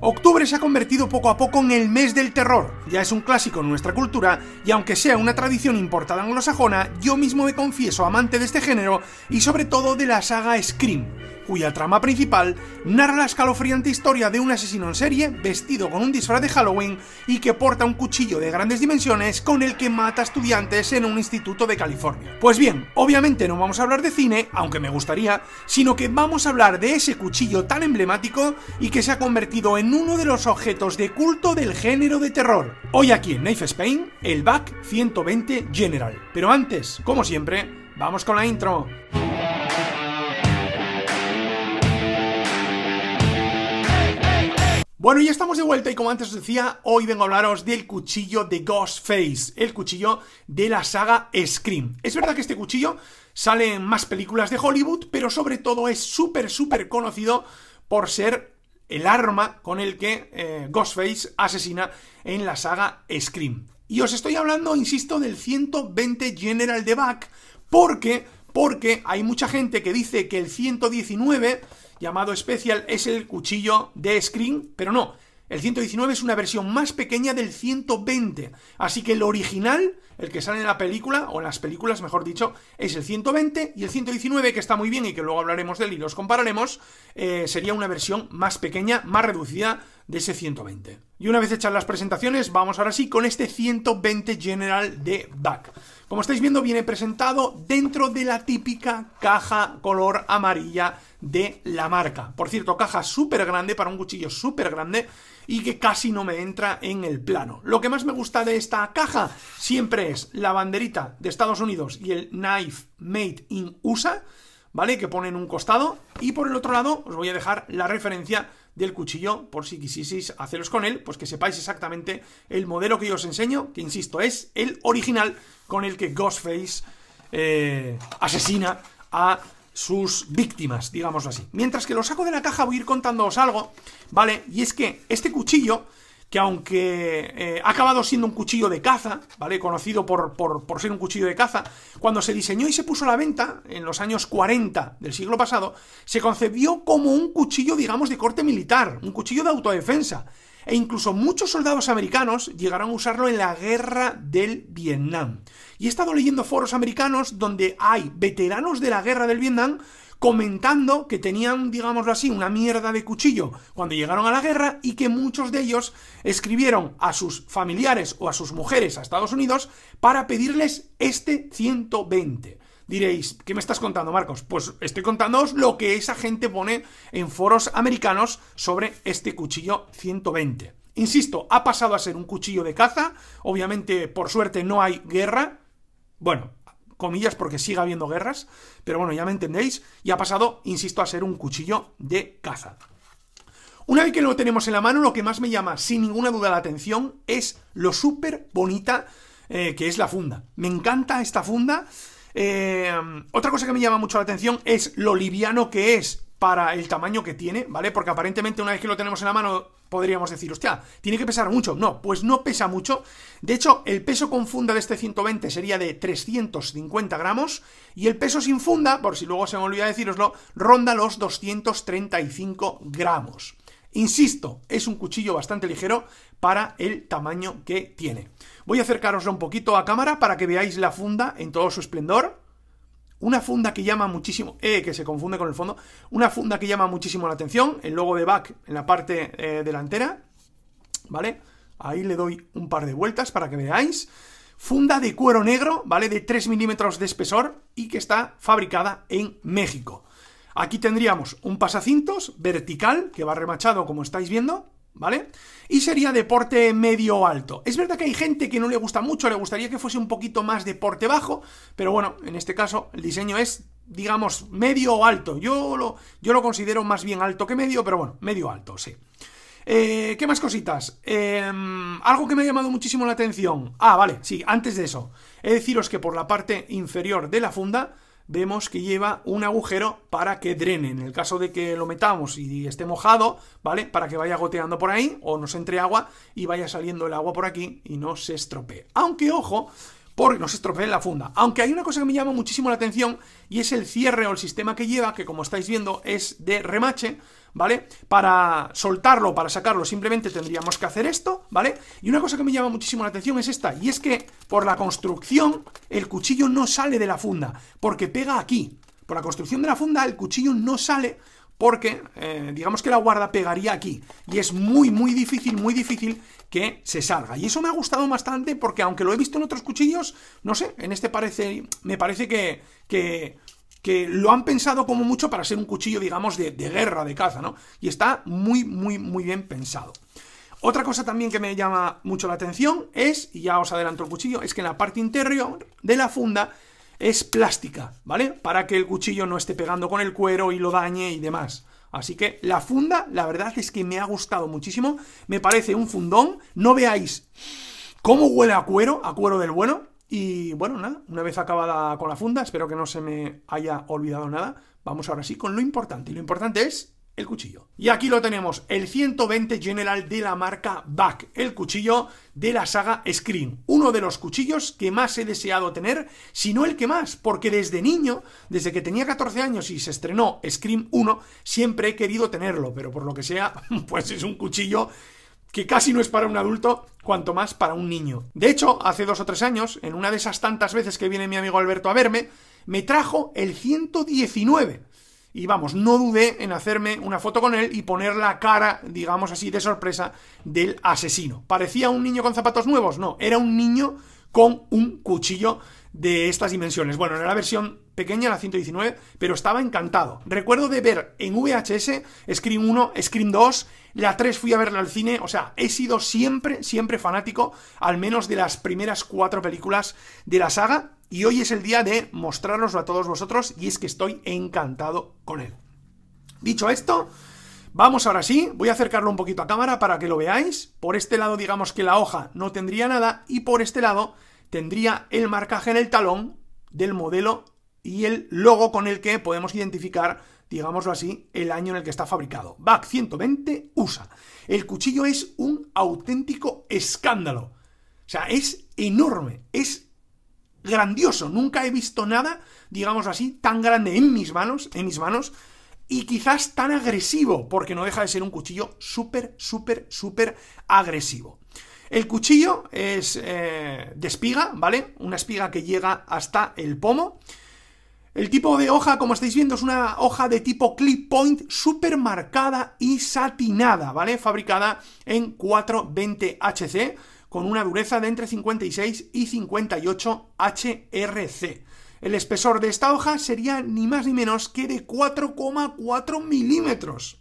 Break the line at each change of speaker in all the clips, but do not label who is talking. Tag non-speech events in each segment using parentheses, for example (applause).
Octubre se ha convertido poco a poco en el mes del terror, ya es un clásico en nuestra cultura y aunque sea una tradición importada anglosajona, yo mismo me confieso amante de este género y sobre todo de la saga Scream, cuya trama principal narra la escalofriante historia de un asesino en serie vestido con un disfraz de Halloween y que porta un cuchillo de grandes dimensiones con el que mata estudiantes en un instituto de California. Pues bien, obviamente no vamos a hablar de cine, aunque me gustaría, sino que vamos a hablar de ese cuchillo tan emblemático y que se ha convertido en uno de los objetos de culto del género de terror. Hoy aquí en Knife Spain, el Back 120 General. Pero antes, como siempre, vamos con la intro. Bueno, ya estamos de vuelta y como antes os decía, hoy vengo a hablaros del cuchillo de Ghostface, el cuchillo de la saga Scream. Es verdad que este cuchillo sale en más películas de Hollywood, pero sobre todo es súper, súper conocido por ser el arma con el que eh, Ghostface asesina en la saga Scream. Y os estoy hablando, insisto, del 120 General de Back, porque, porque hay mucha gente que dice que el 119, llamado Special, es el cuchillo de Scream, pero no, el 119 es una versión más pequeña del 120, así que el original, el que sale en la película, o en las películas mejor dicho, es el 120 y el 119, que está muy bien y que luego hablaremos de él y los compararemos, eh, sería una versión más pequeña, más reducida de ese 120. Y una vez hechas las presentaciones, vamos ahora sí con este 120 General de Back. Como estáis viendo, viene presentado dentro de la típica caja color amarilla de la marca. Por cierto, caja súper grande para un cuchillo súper grande y que casi no me entra en el plano. Lo que más me gusta de esta caja siempre es la banderita de Estados Unidos y el knife made in USA, ¿vale? Que pone en un costado. Y por el otro lado os voy a dejar la referencia del cuchillo, por si quisieseis haceros con él, pues que sepáis exactamente el modelo que yo os enseño, que insisto, es el original con el que Ghostface eh, asesina a sus víctimas, digámoslo así. Mientras que lo saco de la caja voy a ir contándoos algo, ¿vale? Y es que este cuchillo que aunque eh, ha acabado siendo un cuchillo de caza, ¿vale? Conocido por, por, ser un cuchillo de caza, cuando se diseñó y se puso a la venta, en los años 40 del siglo pasado, se concebió como un cuchillo, digamos, de corte militar, un cuchillo de autodefensa. E incluso muchos soldados americanos llegaron a usarlo en la guerra del Vietnam. Y he estado leyendo foros americanos donde hay veteranos de la guerra del Vietnam comentando que tenían, digámoslo así, una mierda de cuchillo cuando llegaron a la guerra y que muchos de ellos escribieron a sus familiares o a sus mujeres a Estados Unidos para pedirles este 120. Diréis, ¿qué me estás contando, Marcos? Pues estoy contándoos lo que esa gente pone en foros americanos sobre este cuchillo 120. Insisto, ha pasado a ser un cuchillo de caza, obviamente por suerte no hay guerra. Bueno, comillas, porque siga habiendo guerras, pero bueno, ya me entendéis, y ha pasado, insisto, a ser un cuchillo de caza. Una vez que lo tenemos en la mano, lo que más me llama sin ninguna duda la atención es lo súper bonita eh, que es la funda. Me encanta esta funda. Eh, otra cosa que me llama mucho la atención es lo liviano que es para el tamaño que tiene, ¿vale? Porque aparentemente una vez que lo tenemos en la mano podríamos decir, hostia, tiene que pesar mucho. No, pues no pesa mucho. De hecho, el peso con funda de este 120 sería de 350 gramos y el peso sin funda, por si luego se me olvida deciroslo, ronda los 235 gramos. Insisto, es un cuchillo bastante ligero para el tamaño que tiene. Voy a acercaroslo un poquito a cámara para que veáis la funda en todo su esplendor. Una funda que llama muchísimo, e, que se confunde con el fondo, una funda que llama muchísimo la atención, el logo de back en la parte eh, delantera, ¿vale? Ahí le doy un par de vueltas para que veáis. Funda de cuero negro, ¿vale? De 3 milímetros de espesor y que está fabricada en México. Aquí tendríamos un pasacintos vertical que va remachado como estáis viendo, ¿vale? Y sería deporte medio alto. Es verdad que hay gente que no le gusta mucho, le gustaría que fuese un poquito más deporte bajo, pero bueno, en este caso el diseño es, digamos, medio alto. Yo lo, yo lo considero más bien alto que medio, pero bueno, medio alto, sí. Eh, ¿Qué más cositas? Em, algo que me ha llamado muchísimo la atención. Ah, vale, sí, antes de eso. He de deciros que por la parte inferior de la funda vemos que lleva un agujero para que drene. En el caso de que lo metamos y esté mojado, ¿vale? Para que vaya goteando por ahí o nos entre agua y vaya saliendo el agua por aquí y no se estropee. Aunque, ojo, porque nos estropeen la funda. Aunque hay una cosa que me llama muchísimo la atención y es el cierre o el sistema que lleva, que como estáis viendo es de remache, ¿vale? Para soltarlo, para sacarlo, simplemente tendríamos que hacer esto, ¿vale? Y una cosa que me llama muchísimo la atención es esta, y es que por la construcción el cuchillo no sale de la funda, porque pega aquí. Por la construcción de la funda el cuchillo no sale porque eh, digamos que la guarda pegaría aquí y es muy muy difícil, muy difícil que se salga. Y eso me ha gustado bastante porque aunque lo he visto en otros cuchillos, no sé, en este parece, me parece que, que, lo han pensado como mucho para ser un cuchillo, digamos, de, de guerra, de caza, ¿no? Y está muy, muy, muy bien pensado. Otra cosa también que me llama mucho la atención es, y ya os adelanto el cuchillo, es que en la parte interior de la funda es plástica, ¿vale? Para que el cuchillo no esté pegando con el cuero y lo dañe y demás. Así que la funda, la verdad es que me ha gustado muchísimo. Me parece un fundón. No veáis cómo huele a cuero, a cuero del bueno. Y bueno, nada, una vez acabada con la funda, espero que no se me haya olvidado nada. Vamos ahora sí con lo importante. Y lo importante es el cuchillo. Y aquí lo tenemos, el 120 General de la marca Back, el cuchillo de la saga Scream. Uno de los cuchillos que más he deseado tener, sino el que más, porque desde niño, desde que tenía 14 años y se estrenó Scream 1, siempre he querido tenerlo, pero por lo que sea, (laughs) pues es un cuchillo que casi no es para un adulto, cuanto más para un niño. De hecho, hace dos o tres años, en una de esas tantas veces que viene mi amigo Alberto a verme, me trajo el 119 y vamos, no dudé en hacerme una foto con él y poner la cara, digamos así, de sorpresa del asesino. ¿Parecía un niño con zapatos nuevos? No, era un niño con un cuchillo de estas dimensiones. Bueno, era la versión pequeña, la 119, pero estaba encantado. Recuerdo de ver en VHS Scream 1, Scream 2, la 3 fui a verla al cine, o sea, he sido siempre, siempre fanático, al menos de las primeras cuatro películas de la saga, y hoy es el día de mostraroslo a todos vosotros y es que estoy encantado con él. Dicho esto, vamos ahora sí, voy a acercarlo un poquito a cámara para que lo veáis. Por este lado digamos que la hoja no tendría nada y por este lado tendría el marcaje en el talón del modelo y el logo con el que podemos identificar, digámoslo así, el año en el que está fabricado. Back 120 USA. El cuchillo es un auténtico escándalo. O sea, es enorme, es grandioso. Nunca he visto nada, digamos así, tan grande en mis manos, en mis manos, y quizás tan agresivo, porque no deja de ser un cuchillo súper, súper, súper agresivo. El cuchillo es eh, de espiga, ¿vale? Una espiga que llega hasta el pomo. El tipo de hoja, como estáis viendo, es una hoja de tipo clip point, súper marcada y satinada, ¿vale? Fabricada en 420 HC con una dureza de entre 56 y 58 HRC. El espesor de esta hoja sería ni más ni menos que de 4,4 milímetros.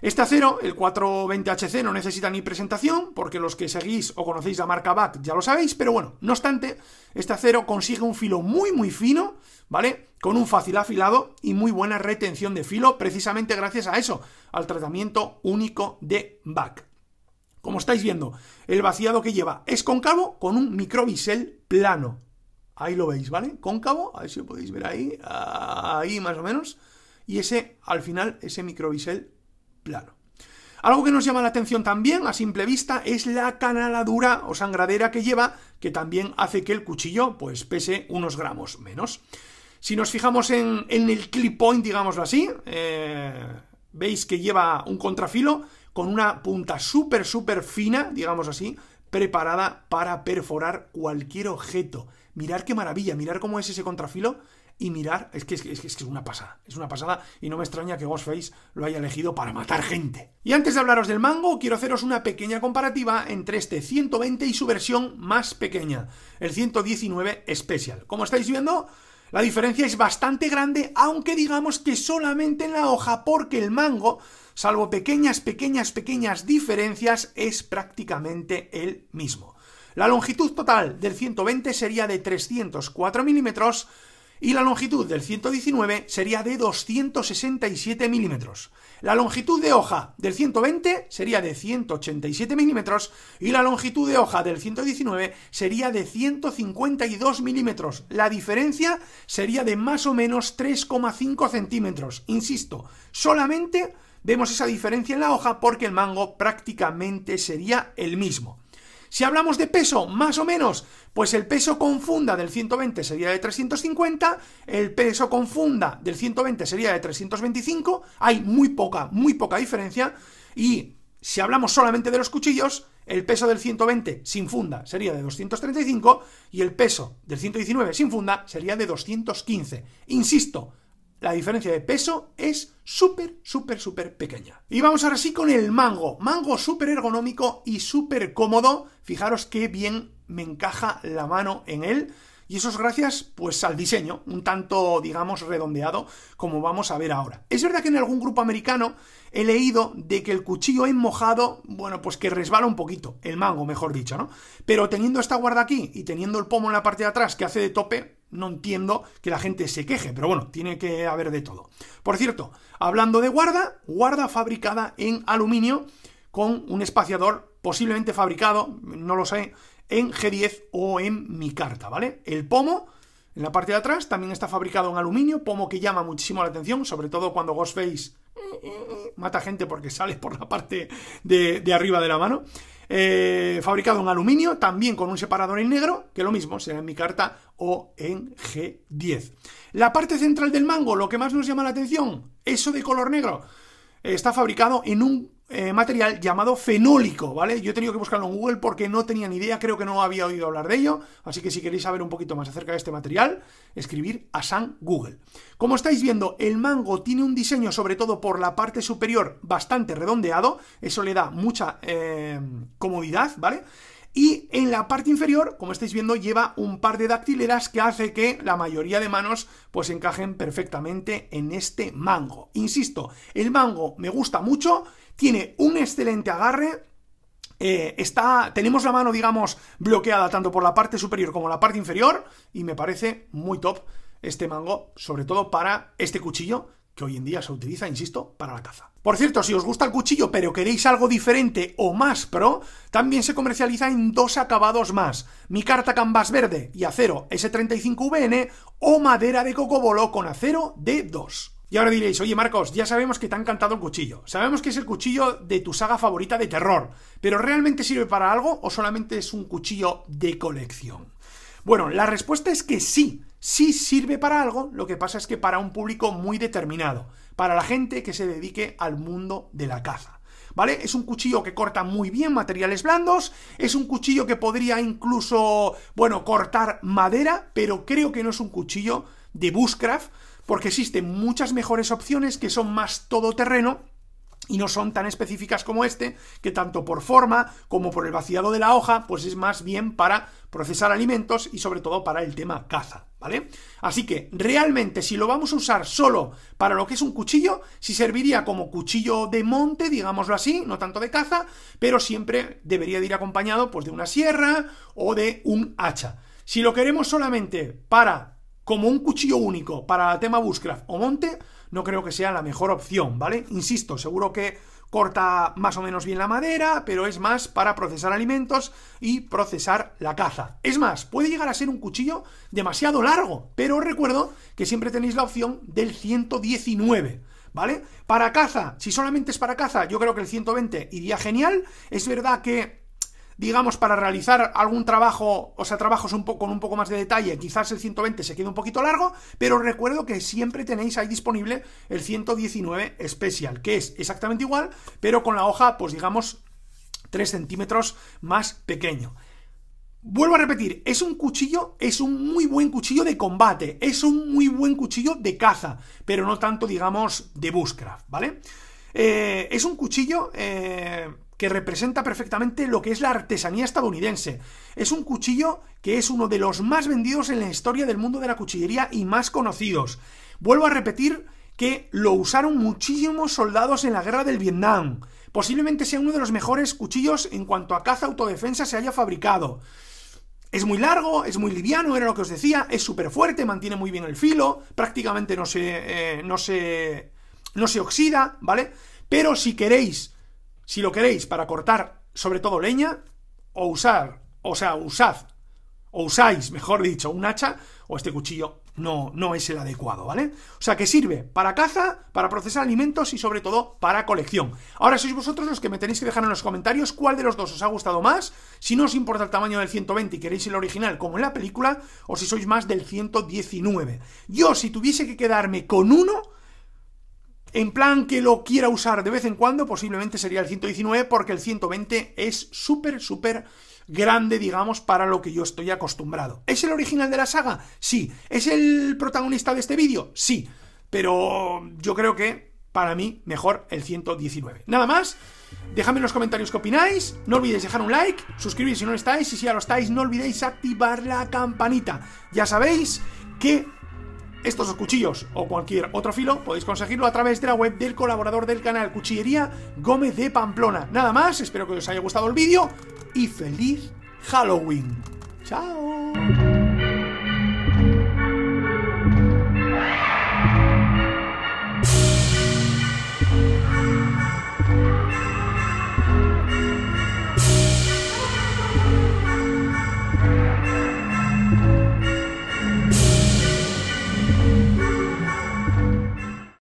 Este acero, el 420HC, no necesita ni presentación, porque los que seguís o conocéis la marca BAC ya lo sabéis, pero bueno, no obstante, este acero consigue un filo muy muy fino, ¿vale? Con un fácil afilado y muy buena retención de filo, precisamente gracias a eso, al tratamiento único de BAC. Como estáis viendo, el vaciado que lleva es cóncavo con un microbisel plano. Ahí lo veis, ¿vale? Cóncavo, a ver si lo podéis ver ahí, ahí más o menos. Y ese, al final, ese microbisel plano. Algo que nos llama la atención también, a simple vista, es la canaladura o sangradera que lleva, que también hace que el cuchillo, pues, pese unos gramos menos. Si nos fijamos en, en el clip point, digámoslo así, eh, veis que lleva un contrafilo con una punta súper, súper fina, digamos así, preparada para perforar cualquier objeto. Mirar qué maravilla, mirar cómo es ese contrafilo y mirar, es que es, es que es, una pasada, es una pasada y no me extraña que Ghostface lo haya elegido para matar gente. Y antes de hablaros del mango, quiero haceros una pequeña comparativa entre este 120 y su versión más pequeña, el 119 Special. Como estáis viendo, la diferencia es bastante grande, aunque digamos que solamente en la hoja, porque el mango, salvo pequeñas, pequeñas, pequeñas diferencias, es prácticamente el mismo. La longitud total del 120 sería de 304 milímetros, y la longitud del 119 sería de 267 milímetros. La longitud de hoja del 120 sería de 187 milímetros y la longitud de hoja del 119 sería de 152 milímetros. La diferencia sería de más o menos 3,5 centímetros. Insisto, solamente vemos esa diferencia en la hoja porque el mango prácticamente sería el mismo. Si hablamos de peso, más o menos, pues el peso con funda del 120 sería de 350, el peso con funda del 120 sería de 325, hay muy poca, muy poca diferencia, y si hablamos solamente de los cuchillos, el peso del 120 sin funda sería de 235 y el peso del 119 sin funda sería de 215. Insisto, la diferencia de peso es súper, súper, súper pequeña. Y vamos ahora sí con el mango. Mango súper ergonómico y súper cómodo. Fijaros qué bien me encaja la mano en él. Y eso es gracias pues al diseño, un tanto digamos redondeado, como vamos a ver ahora. Es verdad que en algún grupo americano he leído de que el cuchillo en mojado, bueno, pues que resbala un poquito, el mango, mejor dicho, ¿no? Pero teniendo esta guarda aquí y teniendo el pomo en la parte de atrás que hace de tope, no entiendo que la gente se queje, pero bueno, tiene que haber de todo. Por cierto, hablando de guarda, guarda fabricada en aluminio con un espaciador posiblemente fabricado, no lo sé, en G10 o en mi carta, ¿vale? El pomo en la parte de atrás también está fabricado en aluminio, pomo que llama muchísimo la atención, sobre todo cuando Ghostface (laughs) mata gente porque sales por la parte de, arriba de la mano. Eh, fabricado en aluminio, también con un separador en negro, que lo mismo será en mi carta o en G10. La parte central del mango, lo que más nos llama la atención, eso de color negro, está fabricado en un eh, material llamado fenólico, ¿vale? Yo he tenido que buscarlo en Google porque no tenía ni idea, creo que no había oído hablar de ello, así que si queréis saber un poquito más acerca de este material, escribir a San Google. Como estáis viendo, el mango tiene un diseño, sobre todo por la parte superior, bastante redondeado, eso le da mucha eh, comodidad, ¿vale? Y en la parte inferior, como estáis viendo, lleva un par de dactileras que hace que la mayoría de manos pues encajen perfectamente en este mango. Insisto, el mango me gusta mucho, tiene un excelente agarre, eh, está, tenemos la mano, digamos, bloqueada tanto por la parte superior como la parte inferior, y me parece muy top este mango, sobre todo para este cuchillo que hoy en día se utiliza, insisto, para la caza. Por cierto, si os gusta el cuchillo pero queréis algo diferente o más pro, también se comercializa en dos acabados más, mi carta canvas verde y acero S35VN o madera de cocobolo con acero D2. Y ahora diréis, oye Marcos, ya sabemos que te ha encantado el cuchillo. Sabemos que es el cuchillo de tu saga favorita de terror. Pero ¿realmente sirve para algo o solamente es un cuchillo de colección? Bueno, la respuesta es que sí. Sí sirve para algo, lo que pasa es que para un público muy determinado. Para la gente que se dedique al mundo de la caza. ¿vale? Es un cuchillo que corta muy bien materiales blandos, es un cuchillo que podría incluso, bueno, cortar madera, pero creo que no es un cuchillo de bushcraft, porque existen muchas mejores opciones que son más todoterreno y no son tan específicas como este, que tanto por forma como por el vaciado de la hoja, pues es más bien para procesar alimentos y sobre todo para el tema caza, ¿vale? Así que realmente si lo vamos a usar solo para lo que es un cuchillo, si serviría como cuchillo de monte, digámoslo así, no tanto de caza, pero siempre debería de ir acompañado pues de una sierra o de un hacha. Si lo queremos solamente para como un cuchillo único para tema bushcraft o monte, no creo que sea la mejor opción, ¿vale? Insisto, seguro que corta más o menos bien la madera, pero es más para procesar alimentos y procesar la caza. Es más, puede llegar a ser un cuchillo demasiado largo, pero os recuerdo que siempre tenéis la opción del 119. ¿Vale? Para caza, si solamente es para caza, yo creo que el 120 iría genial. Es verdad que digamos, para realizar algún trabajo, o sea, trabajos un con un poco más de detalle, quizás el 120 se quede un poquito largo, pero recuerdo que siempre tenéis ahí disponible el 119 Special, que es exactamente igual, pero con la hoja, pues digamos, 3 centímetros más pequeño. Vuelvo a repetir, es un cuchillo, es un muy buen cuchillo de combate, es un muy buen cuchillo de caza, pero no tanto, digamos, de bushcraft, ¿vale? Eh, es un cuchillo... Eh, que representa perfectamente lo que es la artesanía estadounidense. Es un cuchillo que es uno de los más vendidos en la historia del mundo de la cuchillería y más conocidos. Vuelvo a repetir que lo usaron muchísimos soldados en la guerra del Vietnam. Posiblemente sea uno de los mejores cuchillos en cuanto a caza autodefensa se haya fabricado. Es muy largo, es muy liviano, era lo que os decía, es súper fuerte, mantiene muy bien el filo, prácticamente no se, eh, no se, no se oxida, ¿vale? Pero si queréis si lo queréis para cortar sobre todo leña, o usar, o sea, usad, o usáis, mejor dicho, un hacha, o este cuchillo no, no es el adecuado, ¿vale? O sea, que sirve para caza, para procesar alimentos y sobre todo para colección. Ahora sois vosotros los que me tenéis que dejar en los comentarios cuál de los dos os ha gustado más, si no os importa el tamaño del 120 y queréis el original como en la película, o si sois más del 119. Yo, si tuviese que quedarme con uno, en plan que lo quiera usar de vez en cuando, posiblemente sería el 119 porque el 120 es súper, súper grande, digamos, para lo que yo estoy acostumbrado. ¿Es el original de la saga? Sí. ¿Es el protagonista de este vídeo? Sí. Pero yo creo que, para mí, mejor el 119. Nada más. Dejadme en los comentarios qué opináis. No olvidéis dejar un like, suscribiros si no lo estáis. Y si ya lo estáis, no olvidéis activar la campanita. Ya sabéis que estos cuchillos o cualquier otro filo podéis conseguirlo a través de la web del colaborador del canal Cuchillería Gómez de Pamplona. Nada más, espero que os haya gustado el vídeo y feliz Halloween. ¡Chao!